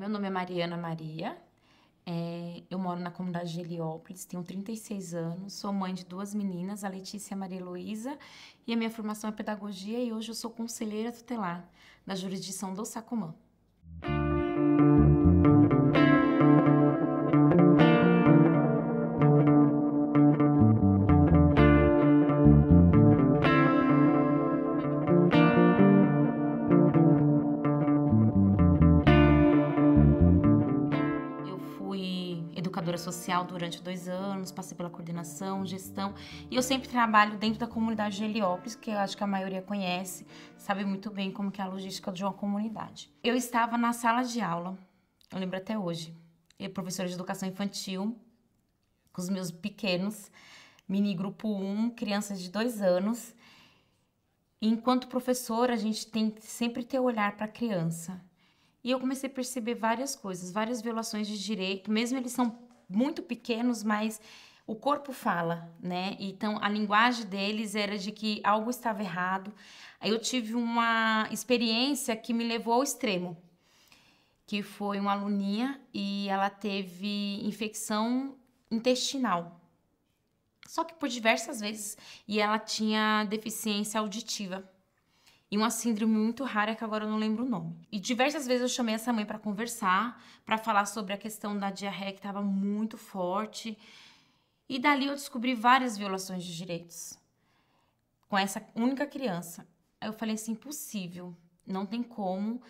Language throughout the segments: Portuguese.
meu nome é Mariana Maria, é, eu moro na comunidade de Heliópolis, tenho 36 anos, sou mãe de duas meninas, a Letícia e a Maria Heloísa, e a minha formação é pedagogia e hoje eu sou conselheira tutelar da jurisdição do Sacomã. educadora social durante dois anos, passei pela coordenação, gestão, e eu sempre trabalho dentro da comunidade de Heliópolis, que eu acho que a maioria conhece, sabe muito bem como que é a logística de uma comunidade. Eu estava na sala de aula, eu lembro até hoje, eu professora de educação infantil, com os meus pequenos, mini grupo 1, crianças de dois anos, enquanto professora, a gente tem que sempre ter olhar para a criança. E eu comecei a perceber várias coisas, várias violações de direito, mesmo eles são muito pequenos, mas o corpo fala, né? Então a linguagem deles era de que algo estava errado. Aí eu tive uma experiência que me levou ao extremo, que foi uma aluninha e ela teve infecção intestinal. Só que por diversas vezes e ela tinha deficiência auditiva e uma síndrome muito rara que agora eu não lembro o nome. E diversas vezes eu chamei essa mãe para conversar, para falar sobre a questão da diarreia que estava muito forte. E dali eu descobri várias violações de direitos com essa única criança. Aí eu falei assim, impossível, não tem como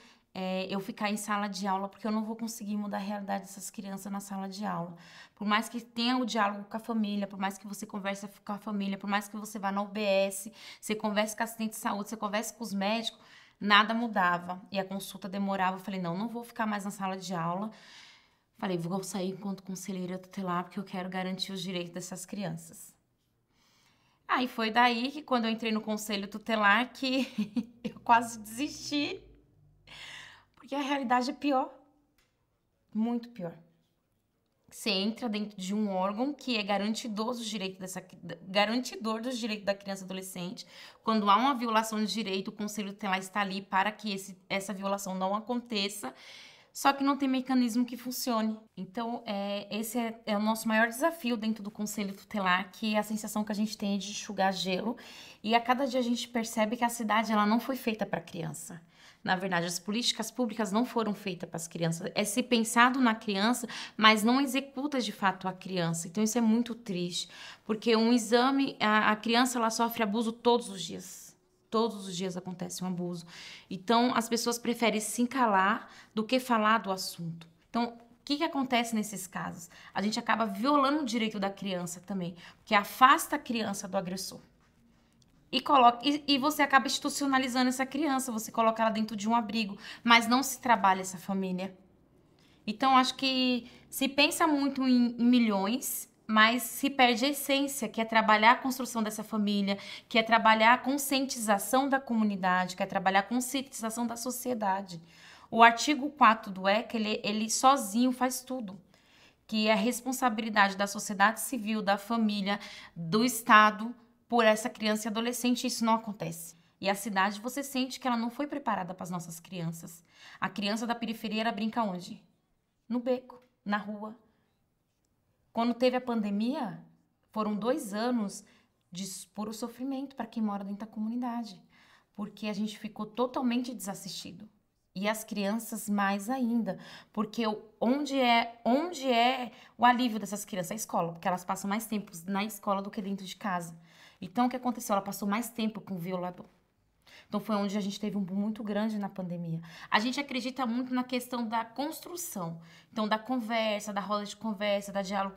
é, eu ficar em sala de aula, porque eu não vou conseguir mudar a realidade dessas crianças na sala de aula. Por mais que tenha o diálogo com a família, por mais que você converse com a família, por mais que você vá na UBS, você converse com assistente de saúde, você converse com os médicos, nada mudava. E a consulta demorava. Eu falei, não, não vou ficar mais na sala de aula. Falei, vou sair enquanto conselheira tutelar, porque eu quero garantir os direitos dessas crianças. Aí foi daí que quando eu entrei no conselho tutelar que eu quase desisti porque a realidade é pior. Muito pior. Você entra dentro de um órgão que é garantidor dos direitos, dessa, garantidor dos direitos da criança e adolescente. Quando há uma violação de direito, o conselho tutelar está ali para que esse, essa violação não aconteça só que não tem mecanismo que funcione. Então, é, esse é, é, o nosso maior desafio dentro do Conselho Tutelar, que é a sensação que a gente tem de enxugar gelo. E a cada dia a gente percebe que a cidade ela não foi feita para criança. Na verdade, as políticas públicas não foram feitas para as crianças. É se pensado na criança, mas não executa de fato a criança. Então isso é muito triste, porque um exame, a, a criança ela sofre abuso todos os dias. Todos os dias acontece um abuso. Então as pessoas preferem se calar do que falar do assunto. Então, o que, que acontece nesses casos? A gente acaba violando o direito da criança também, porque afasta a criança do agressor e coloca e, e, você acaba institucionalizando essa criança, você coloca ela dentro de um abrigo, mas não se trabalha essa família. Então acho que se pensa muito em, em milhões, mas se perde a essência, que é trabalhar a construção dessa família, que é trabalhar a conscientização da comunidade, que é trabalhar a conscientização da sociedade. O artigo 4 do ECA, ele, ele sozinho faz tudo que é a responsabilidade da sociedade civil, da família, do Estado, por essa criança e adolescente, isso não acontece. E a cidade, você sente que ela não foi preparada para as nossas crianças. A criança da periferia ela brinca onde? No beco, na rua. Quando teve a pandemia, foram dois anos de puro sofrimento para quem mora dentro da comunidade, porque a gente ficou totalmente desassistido e as crianças mais ainda, porque onde é onde é o alívio dessas crianças? A escola, porque elas passam mais tempo na escola do que dentro de casa. Então, o que aconteceu? Ela passou mais tempo com o violador. Então foi onde a gente teve um boom muito grande na pandemia. A gente acredita muito na questão da construção, então da conversa, da roda de conversa, da diálogo,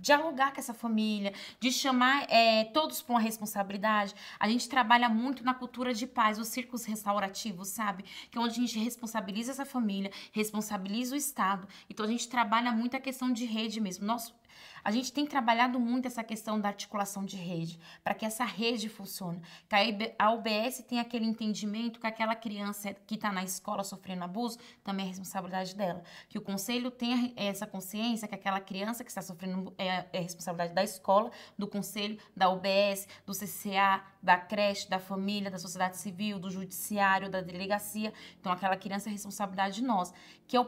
dialogar com essa família, de chamar é, todos com a responsabilidade. A gente trabalha muito na cultura de paz, os círculos restaurativos, sabe? Que é onde a gente responsabiliza essa família, responsabiliza o Estado. Então a gente trabalha muito a questão de rede mesmo. Nosso a gente tem trabalhado muito essa questão da articulação de rede, para que essa rede funcione. Que a UBS tem aquele entendimento que aquela criança que está na escola sofrendo abuso também é responsabilidade dela. Que o conselho tenha essa consciência que aquela criança que está sofrendo é, é responsabilidade da escola, do conselho, da UBS, do CCA, da creche, da família, da sociedade civil, do judiciário, da delegacia. Então, aquela criança é responsabilidade de nós, que é o,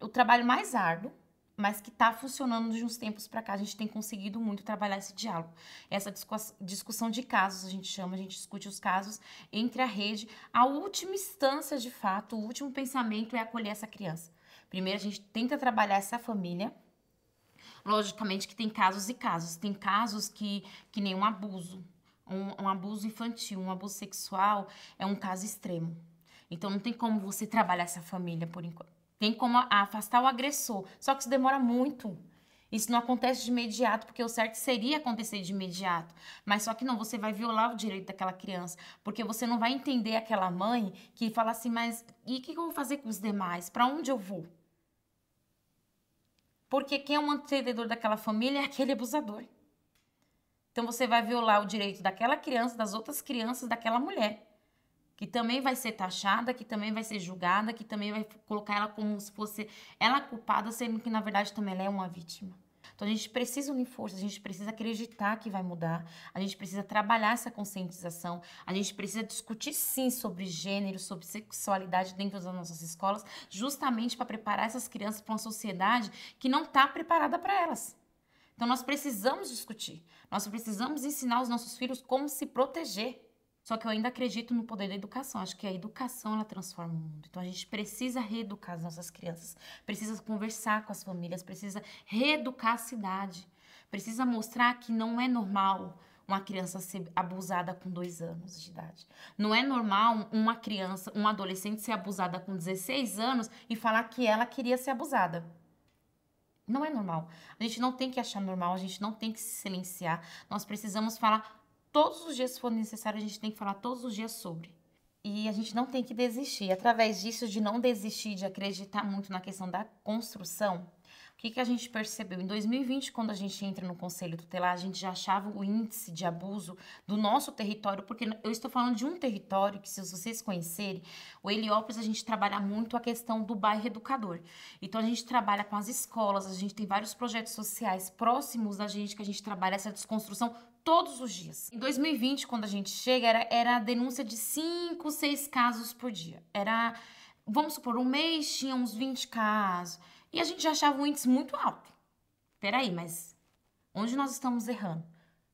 o trabalho mais árduo, mas que está funcionando de uns tempos para cá. A gente tem conseguido muito trabalhar esse diálogo. Essa discussão de casos, a gente chama, a gente discute os casos entre a rede. A última instância, de fato, o último pensamento é acolher essa criança. Primeiro, a gente tenta trabalhar essa família, logicamente que tem casos e casos. Tem casos que, que nem um abuso, um, um, abuso infantil, um abuso sexual, é um caso extremo. Então não tem como você trabalhar essa família por enquanto. Tem como afastar o agressor. Só que isso demora muito. Isso não acontece de imediato, porque o certo seria acontecer de imediato. Mas só que não, você vai violar o direito daquela criança, porque você não vai entender aquela mãe que fala assim, mas e o que, eu vou fazer com os demais? Para onde eu vou? Porque quem é o mantenedor daquela família é aquele abusador. Então você vai violar o direito daquela criança, das outras crianças, daquela mulher que também vai ser taxada, que também vai ser julgada, que também vai colocar ela como se fosse ela culpada, sendo que na verdade também ela é uma vítima. Então a gente precisa unir forças, a gente precisa acreditar que vai mudar, a gente precisa trabalhar essa conscientização, a gente precisa discutir sim sobre gênero, sobre sexualidade dentro das nossas escolas, justamente para preparar essas crianças para uma sociedade que não está preparada para elas. Então nós precisamos discutir, nós precisamos ensinar os nossos filhos como se proteger. Só que eu ainda acredito no poder da educação. Acho que a educação ela transforma o mundo. Então a gente precisa reeducar as nossas crianças, precisa conversar com as famílias, precisa reeducar a cidade, precisa mostrar que não é normal uma criança ser abusada com dois anos de idade. Não é normal uma criança, um adolescente ser abusada com 16 anos e falar que ela queria ser abusada. Não é normal. A gente não tem que achar normal, a gente não tem que se silenciar. Nós precisamos falar todos os dias, se for necessário, a gente tem que falar todos os dias sobre. E a gente não tem que desistir. Através disso, de não desistir, de acreditar muito na questão da construção, que, que a gente percebeu? Em 2020, quando a gente entra no Conselho Tutelar, a gente já achava o índice de abuso do nosso território, porque eu estou falando de um território que, se vocês conhecerem, o Heliópolis, a gente trabalha muito a questão do bairro educador. Então, a gente trabalha com as escolas, a gente tem vários projetos sociais próximos da gente, que a gente trabalha essa desconstrução todos os dias. Em 2020, quando a gente chega, era, era a denúncia de 5, 6 casos por dia. Era, vamos supor, um mês tinha uns 20 casos e a gente já achava um índice muito alto. Peraí, mas onde nós estamos errando?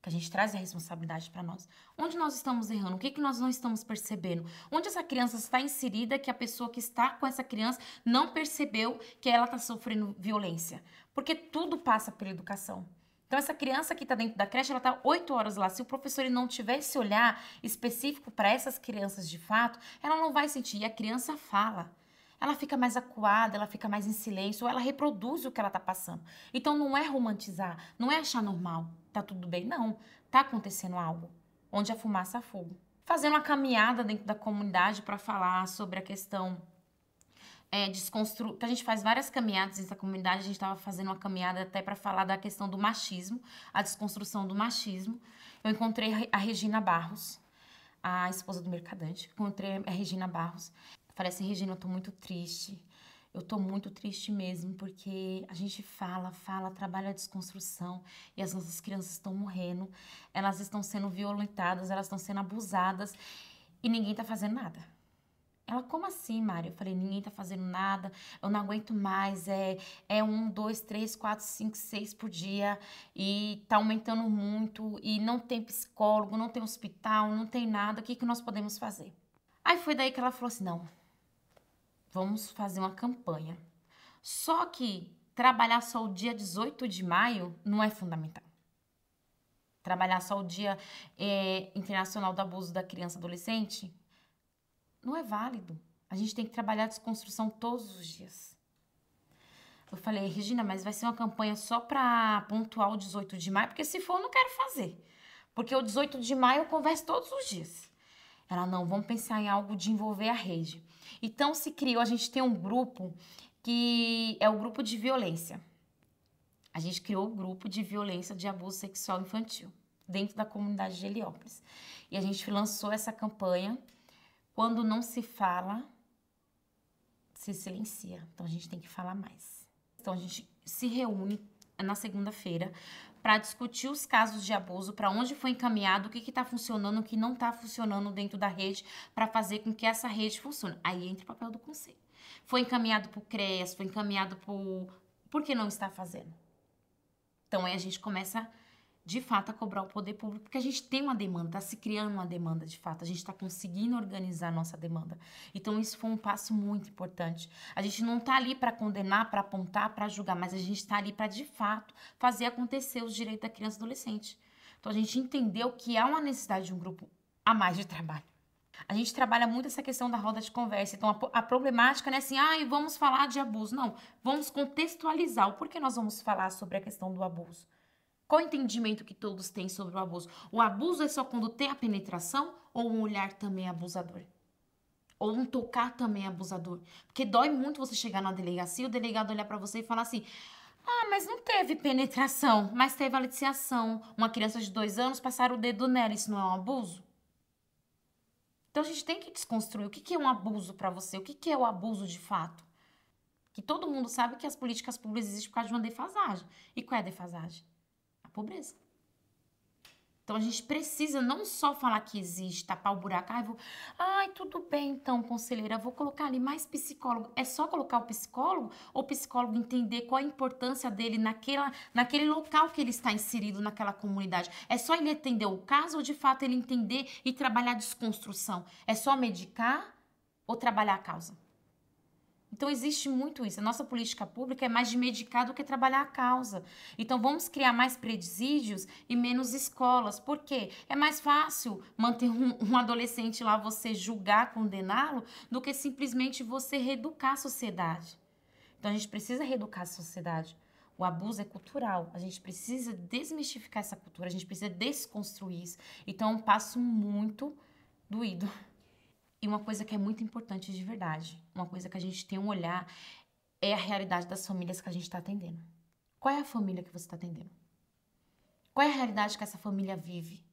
Que a gente traz a responsabilidade para nós. Onde nós estamos errando? O que, que nós não estamos percebendo? Onde essa criança está inserida que a pessoa que está com essa criança não percebeu que ela está sofrendo violência? Porque tudo passa pela educação. Então, essa criança que está dentro da creche, ela está oito horas lá. Se o professor não tiver esse olhar específico para essas crianças de fato, ela não vai sentir. E a criança fala ela fica mais acuada, ela fica mais em silêncio, ou ela reproduz o que ela está passando. Então não é romantizar, não é achar normal, tá tudo bem, não. Tá acontecendo algo onde a fumaça a é fogo. Fazendo uma caminhada dentro da comunidade para falar sobre a questão é, desconstru... que a gente faz várias caminhadas dentro da comunidade, a gente estava fazendo uma caminhada até para falar da questão do machismo, a desconstrução do machismo. Eu encontrei a Regina Barros, a esposa do Mercadante, encontrei a Regina Barros. Falei assim, Regina, eu tô muito triste. Eu tô muito triste mesmo, porque a gente fala, fala, trabalha a desconstrução e as nossas crianças estão morrendo, elas estão sendo violentadas, elas estão sendo abusadas e ninguém tá fazendo nada. Ela, como assim, Mário? Eu falei, ninguém tá fazendo nada, eu não aguento mais, é, é um, dois, três, quatro, cinco, seis por dia e tá aumentando muito e não tem psicólogo, não tem hospital, não tem nada, o que, que nós podemos fazer? Aí foi daí que ela falou assim, não, vamos fazer uma campanha. Só que trabalhar só o dia 18 de maio não é fundamental. Trabalhar só o dia é, internacional do abuso da criança e adolescente não é válido. A gente tem que trabalhar a desconstrução todos os dias. Eu falei, Regina, mas vai ser uma campanha só para pontuar o 18 de maio? Porque se for, eu não quero fazer. Porque o 18 de maio eu converso todos os dias. Ela, não, vamos pensar em algo de envolver a rede. Então se criou, a gente tem um grupo que é o grupo de violência. A gente criou o um grupo de violência de abuso sexual infantil dentro da comunidade de Heliópolis. E a gente lançou essa campanha quando não se fala, se silencia. Então a gente tem que falar mais. Então a gente se reúne é na segunda-feira para discutir os casos de abuso, para onde foi encaminhado, o que está funcionando, o que não está funcionando dentro da rede, para fazer com que essa rede funcione. Aí entra o papel do conselho. Foi encaminhado para o CREAS, foi encaminhado para o. Por que não está fazendo? Então aí a gente começa de fato, a cobrar o poder público, porque a gente tem uma demanda, está se criando uma demanda de fato, a gente está conseguindo organizar a nossa demanda. Então, isso foi um passo muito importante. A gente não está ali para condenar, para apontar, para julgar, mas a gente está ali para, de fato, fazer acontecer os direitos da criança e adolescente. Então, a gente entendeu que há é uma necessidade de um grupo a mais de trabalho. A gente trabalha muito essa questão da roda de conversa. Então, a, a problemática não é assim, ah, vamos falar de abuso. Não, vamos contextualizar o porquê nós vamos falar sobre a questão do abuso. Qual o entendimento que todos têm sobre o abuso? O abuso é só quando tem a penetração ou um olhar também é abusador? Ou um tocar também é abusador? Porque dói muito você chegar na delegacia e o delegado olhar para você e falar assim: ah, mas não teve penetração, mas teve aliciação. Uma criança de dois anos passar o dedo nela, isso não é um abuso? Então a gente tem que desconstruir o que, que é um abuso para você, o que, que é o abuso de fato. Que todo mundo sabe que as políticas públicas existem por causa de uma defasagem. E qual é a defasagem? pobreza. Então a gente precisa não só falar que existe, tapar o buraco, ai, vou, ai, tudo bem então, conselheira, vou colocar ali mais psicólogo. É só colocar o psicólogo ou o psicólogo entender qual a importância dele naquela, naquele local que ele está inserido naquela comunidade. É só ele atender o caso ou de fato ele entender e trabalhar a desconstrução. É só medicar ou trabalhar a causa. Então existe muito isso. A nossa política pública é mais de medicar do que trabalhar a causa. Então vamos criar mais presídios e menos escolas. Por quê? É mais fácil manter um, um adolescente lá, você julgar, condená-lo, do que simplesmente você reeducar a sociedade. Então a gente precisa reeducar a sociedade. O abuso é cultural. A gente precisa desmistificar essa cultura, a gente precisa desconstruir isso. Então é um passo muito doído. E uma coisa que é muito importante de verdade, uma coisa que a gente tem um olhar, é a realidade das famílias que a gente está atendendo. Qual é a família que você está atendendo? Qual é a realidade que essa família vive?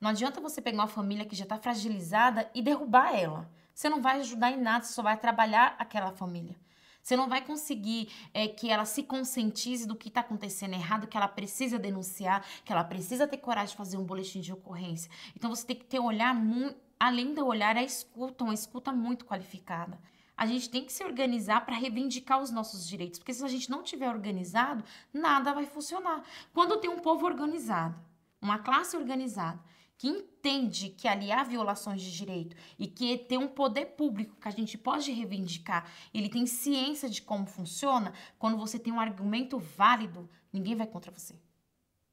Não adianta você pegar uma família que já está fragilizada e derrubar ela. Você não vai ajudar em nada, você só vai trabalhar aquela família. Você não vai conseguir é, que ela se conscientize do que está acontecendo errado, que ela precisa denunciar, que ela precisa ter coragem de fazer um boletim de ocorrência. Então você tem que ter um olhar muito além do olhar, a escuta, uma escuta muito qualificada. A gente tem que se organizar para reivindicar os nossos direitos, porque se a gente não tiver organizado, nada vai funcionar. Quando tem um povo organizado, uma classe organizada, que entende que ali há violações de direito e que tem um poder público que a gente pode reivindicar, ele tem ciência de como funciona, quando você tem um argumento válido, ninguém vai contra você.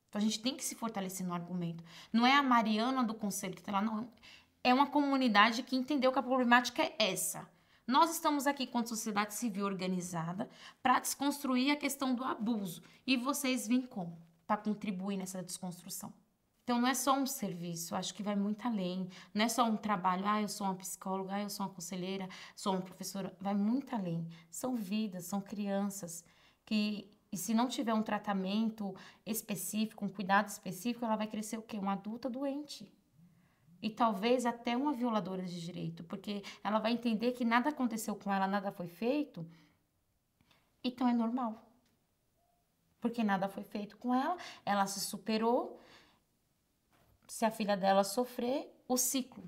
Então a gente tem que se fortalecer no argumento. Não é a Mariana do conselho que está lá, não é uma comunidade que entendeu que a problemática é essa. Nós estamos aqui com a sociedade civil organizada para desconstruir a questão do abuso e vocês vêm como para contribuir nessa desconstrução. Então não é só um serviço, acho que vai muito além. Não é só um trabalho, ah, eu sou uma psicóloga, ah, eu sou uma conselheira, sou uma professora, vai muito além. São vidas, são crianças que e se não tiver um tratamento específico, um cuidado específico, ela vai crescer o quê? Uma adulta doente e talvez até uma violadora de direito, porque ela vai entender que nada aconteceu com ela, nada foi feito, então é normal. Porque nada foi feito com ela, ela se superou. Se a filha dela sofrer, o ciclo.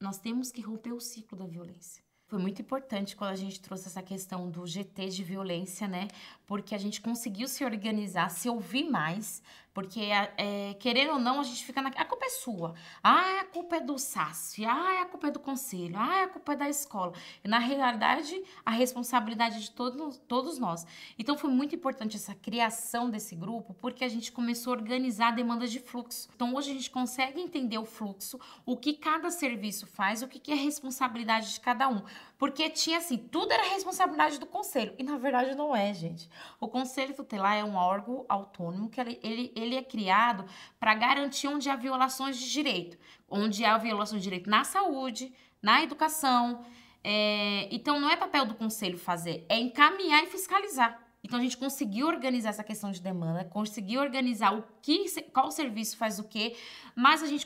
Nós temos que romper o ciclo da violência. Foi muito importante quando a gente trouxe essa questão do GT de violência, né? Porque a gente conseguiu se organizar, se ouvir mais, porque, é, querer ou não, a gente fica na... A culpa é sua. Ah, a culpa é do SAS. Ah, a culpa é do conselho. Ah, a culpa é da escola. E, na realidade, a responsabilidade é de todos, todos nós. Então, foi muito importante essa criação desse grupo, porque a gente começou a organizar demandas de fluxo. Então, hoje a gente consegue entender o fluxo, o que cada serviço faz, o que, que é responsabilidade de cada um. Porque tinha, assim, tudo era responsabilidade do conselho. E, na verdade, não é, gente. O conselho tutelar é um órgão autônomo que ele, ele ele é criado para garantir onde há violações de direito, onde há violação de direito na saúde, na educação. É... Então, não é papel do conselho fazer, é encaminhar e fiscalizar. Então a gente conseguiu organizar essa questão de demanda, conseguiu organizar o que, qual serviço faz o quê, mas a gente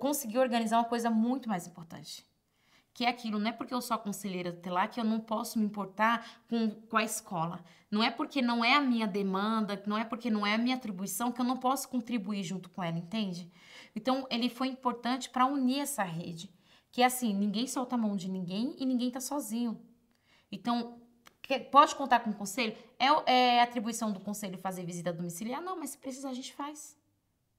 conseguiu organizar uma coisa muito mais importante, que é aquilo, não é porque eu sou a conselheira tutelar que eu não posso me importar com, com a escola. Não é porque não é a minha demanda, não é porque não é a minha atribuição que eu não posso contribuir junto com ela, entende? Então, ele foi importante para unir essa rede. Que é assim, ninguém solta a mão de ninguém e ninguém está sozinho. Então, pode contar com o conselho? É, é atribuição do conselho fazer visita domiciliar? Não, mas se precisar, a gente faz.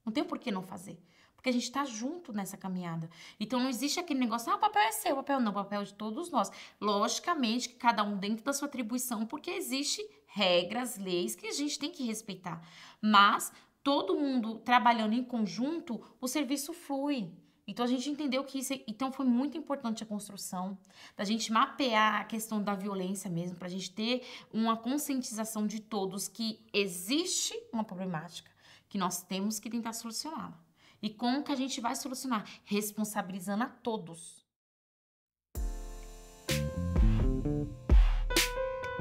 Não tem por que não fazer. Porque a gente está junto nessa caminhada. Então não existe aquele negócio, ah, o papel é seu, o papel não, o papel é de todos nós. Logicamente que cada um dentro da sua atribuição, porque existe regras, leis que a gente tem que respeitar. Mas todo mundo trabalhando em conjunto, o serviço flui. Então a gente entendeu que isso, é, então foi muito importante a construção da gente mapear a questão da violência mesmo, para a gente ter uma conscientização de todos que existe uma problemática que nós temos que tentar solucioná-la. E como que a gente vai solucionar? Responsabilizando a todos.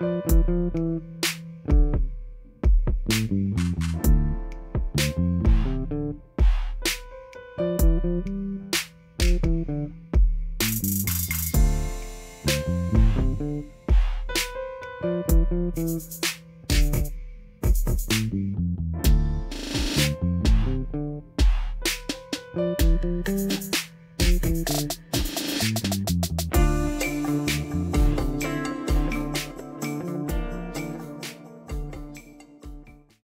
Música